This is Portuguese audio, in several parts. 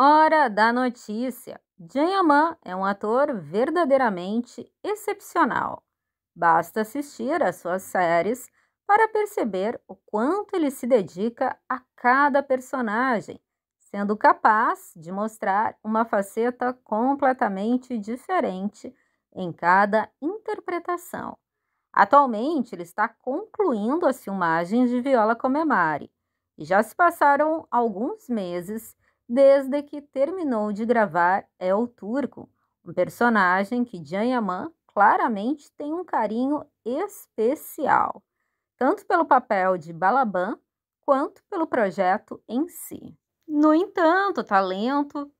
Hora da notícia. Jayaman é um ator verdadeiramente excepcional. Basta assistir às suas séries para perceber o quanto ele se dedica a cada personagem, sendo capaz de mostrar uma faceta completamente diferente em cada interpretação. Atualmente, ele está concluindo as filmagens de Viola Comemari e já se passaram alguns meses desde que terminou de gravar É o Turco, um personagem que Jan Yaman claramente tem um carinho especial, tanto pelo papel de Balaban quanto pelo projeto em si. No entanto, o talento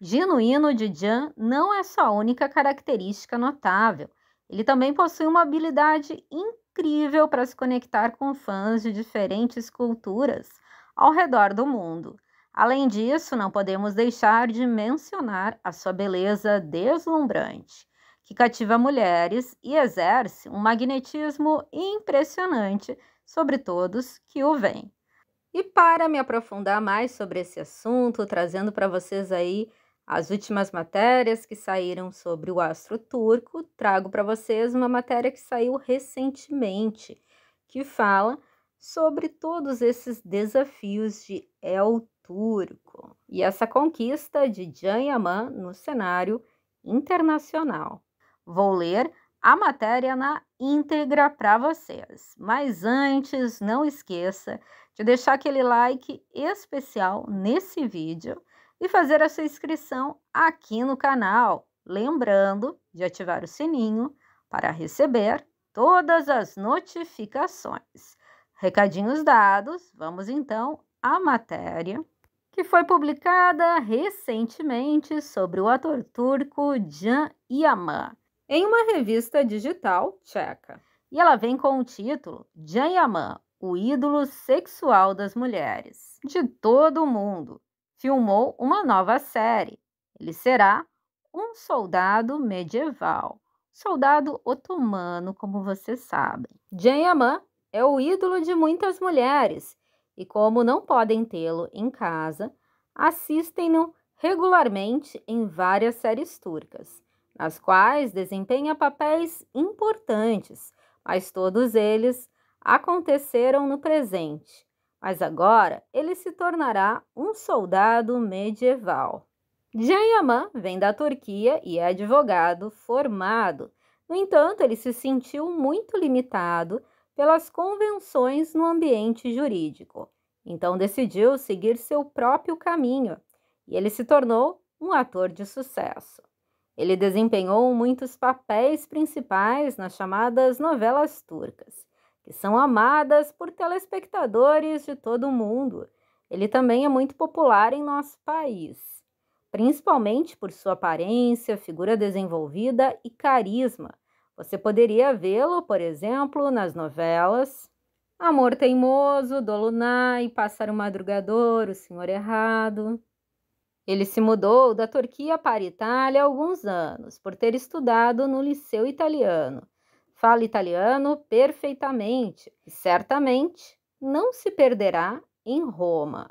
genuíno de Jan não é sua única característica notável. Ele também possui uma habilidade incrível para se conectar com fãs de diferentes culturas ao redor do mundo. Além disso, não podemos deixar de mencionar a sua beleza deslumbrante, que cativa mulheres e exerce um magnetismo impressionante sobre todos que o veem. E para me aprofundar mais sobre esse assunto, trazendo para vocês aí as últimas matérias que saíram sobre o astro turco, trago para vocês uma matéria que saiu recentemente, que fala sobre todos esses desafios de El turco e essa conquista de Jan Yaman no cenário internacional. Vou ler a matéria na íntegra para vocês, mas antes não esqueça de deixar aquele like especial nesse vídeo e fazer a sua inscrição aqui no canal, lembrando de ativar o sininho para receber todas as notificações. Recadinhos dados, vamos então à matéria que foi publicada recentemente sobre o ator turco Can Yaman em uma revista digital tcheca. E ela vem com o título Can Yaman, o ídolo sexual das mulheres de todo o mundo, filmou uma nova série. Ele será um soldado medieval, soldado otomano, como vocês sabem. Jan Yaman é o ídolo de muitas mulheres e, como não podem tê-lo em casa, assistem-no regularmente em várias séries turcas, nas quais desempenha papéis importantes, mas todos eles aconteceram no presente. Mas agora ele se tornará um soldado medieval. Jayaman vem da Turquia e é advogado formado. No entanto, ele se sentiu muito limitado pelas convenções no ambiente jurídico. Então decidiu seguir seu próprio caminho e ele se tornou um ator de sucesso. Ele desempenhou muitos papéis principais nas chamadas novelas turcas, que são amadas por telespectadores de todo o mundo. Ele também é muito popular em nosso país, principalmente por sua aparência, figura desenvolvida e carisma você poderia vê-lo, por exemplo, nas novelas Amor Teimoso, Dolunay, Pássaro Madrugador, O Senhor Errado. Ele se mudou da Turquia para a Itália há alguns anos, por ter estudado no Liceu Italiano. Fala italiano perfeitamente e certamente não se perderá em Roma.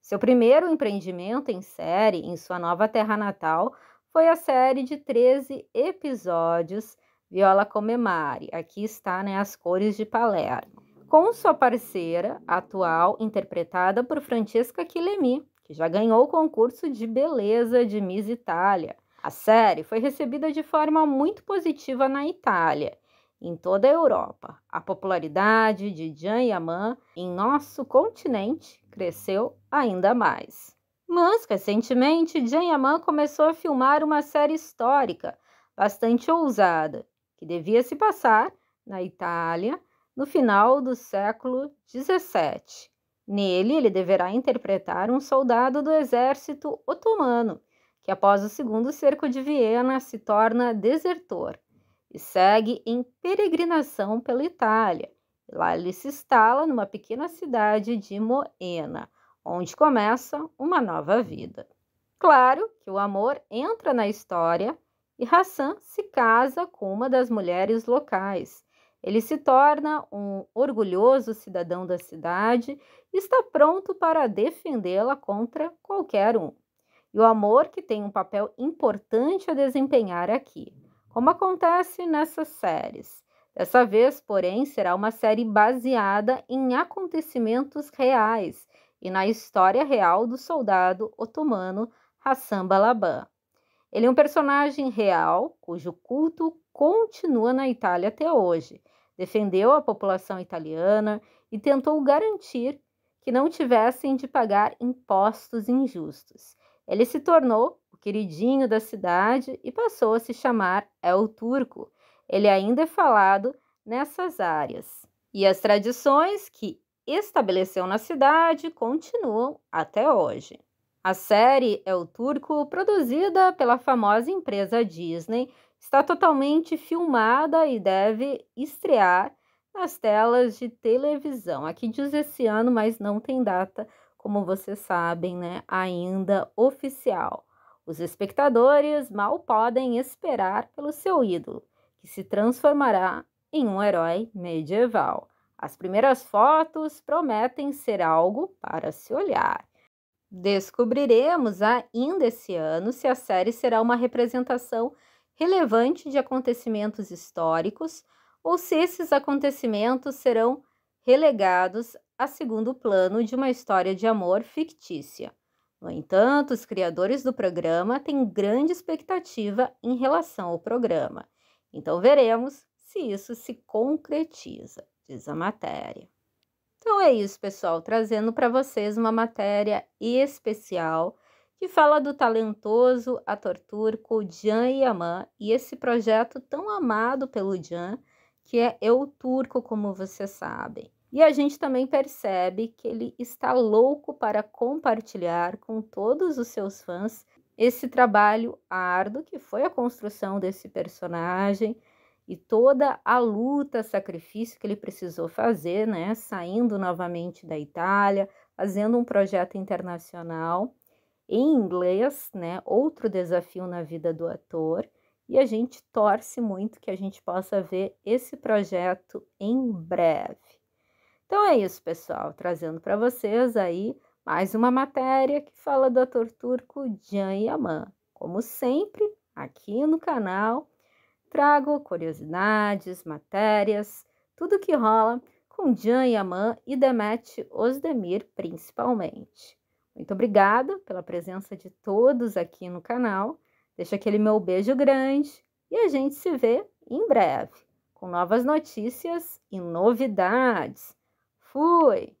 Seu primeiro empreendimento em série em sua nova terra natal foi a série de 13 episódios Viola Comemari. Aqui está né, as cores de Palermo. Com sua parceira atual, interpretada por Francesca Chilemi, que já ganhou o concurso de beleza de Miss Itália. A série foi recebida de forma muito positiva na Itália em toda a Europa. A popularidade de Jan Yaman em nosso continente cresceu ainda mais. Mas, recentemente, Jan Yaman começou a filmar uma série histórica bastante ousada, que devia se passar na Itália no final do século XVII. Nele, ele deverá interpretar um soldado do exército otomano, que após o segundo cerco de Viena se torna desertor e segue em peregrinação pela Itália. Lá ele se instala numa pequena cidade de Moena, onde começa uma nova vida. Claro que o amor entra na história e Hassan se casa com uma das mulheres locais. Ele se torna um orgulhoso cidadão da cidade e está pronto para defendê-la contra qualquer um. E o amor que tem um papel importante a desempenhar aqui, como acontece nessas séries. Dessa vez, porém, será uma série baseada em acontecimentos reais e na história real do soldado otomano Hassan Balaban. Ele é um personagem real cujo culto continua na Itália até hoje. Defendeu a população italiana e tentou garantir que não tivessem de pagar impostos injustos. Ele se tornou o queridinho da cidade e passou a se chamar El Turco. Ele ainda é falado nessas áreas. E as tradições que estabeleceu na cidade continuam até hoje. A série É o Turco, produzida pela famosa empresa Disney, está totalmente filmada e deve estrear nas telas de televisão. Aqui diz esse ano, mas não tem data, como vocês sabem, né, ainda oficial. Os espectadores mal podem esperar pelo seu ídolo, que se transformará em um herói medieval. As primeiras fotos prometem ser algo para se olhar. Descobriremos ainda esse ano se a série será uma representação relevante de acontecimentos históricos ou se esses acontecimentos serão relegados a segundo plano de uma história de amor fictícia. No entanto, os criadores do programa têm grande expectativa em relação ao programa. Então veremos se isso se concretiza, diz a matéria. Então é isso, pessoal, trazendo para vocês uma matéria especial que fala do talentoso ator turco Jan Yaman e esse projeto tão amado pelo Jan, que é Eu Turco, como vocês sabem. E a gente também percebe que ele está louco para compartilhar com todos os seus fãs esse trabalho árduo que foi a construção desse personagem, e toda a luta, sacrifício que ele precisou fazer, né, saindo novamente da Itália, fazendo um projeto internacional em inglês, né, outro desafio na vida do ator, e a gente torce muito que a gente possa ver esse projeto em breve. Então é isso, pessoal, trazendo para vocês aí mais uma matéria que fala do ator turco Can Yaman. Como sempre, aqui no canal Trago curiosidades, matérias, tudo que rola com Jan Yaman e Demet Osdemir, principalmente. Muito obrigada pela presença de todos aqui no canal. Deixo aquele meu beijo grande e a gente se vê em breve com novas notícias e novidades. Fui!